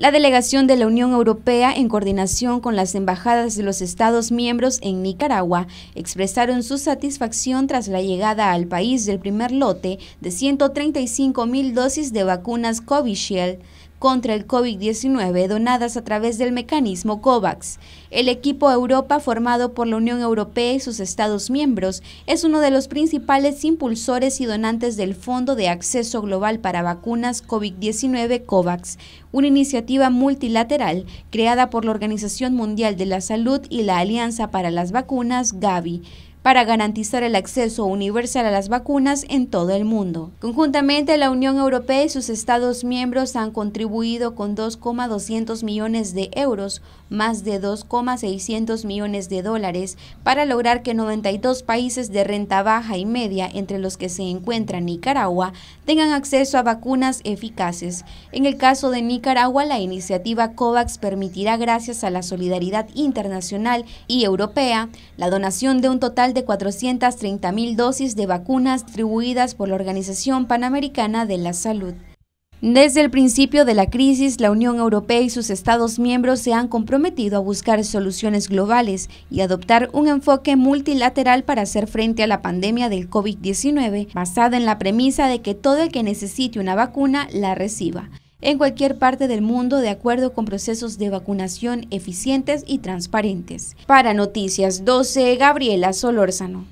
La delegación de la Unión Europea, en coordinación con las embajadas de los Estados miembros en Nicaragua, expresaron su satisfacción tras la llegada al país del primer lote de 135 mil dosis de vacunas Covishield contra el COVID-19 donadas a través del mecanismo COVAX. El equipo Europa, formado por la Unión Europea y sus Estados miembros, es uno de los principales impulsores y donantes del Fondo de Acceso Global para Vacunas COVID-19 COVAX, una iniciativa multilateral creada por la Organización Mundial de la Salud y la Alianza para las Vacunas, Gavi para garantizar el acceso universal a las vacunas en todo el mundo. Conjuntamente, la Unión Europea y sus Estados miembros han contribuido con 2,200 millones de euros, más de 2,600 millones de dólares, para lograr que 92 países de renta baja y media, entre los que se encuentra Nicaragua, tengan acceso a vacunas eficaces. En el caso de Nicaragua, la iniciativa COVAX permitirá, gracias a la solidaridad internacional y europea, la donación de un total de 430 dosis de vacunas distribuidas por la Organización Panamericana de la Salud. Desde el principio de la crisis, la Unión Europea y sus Estados miembros se han comprometido a buscar soluciones globales y adoptar un enfoque multilateral para hacer frente a la pandemia del COVID-19, basada en la premisa de que todo el que necesite una vacuna la reciba en cualquier parte del mundo de acuerdo con procesos de vacunación eficientes y transparentes. Para Noticias 12, Gabriela Solórzano.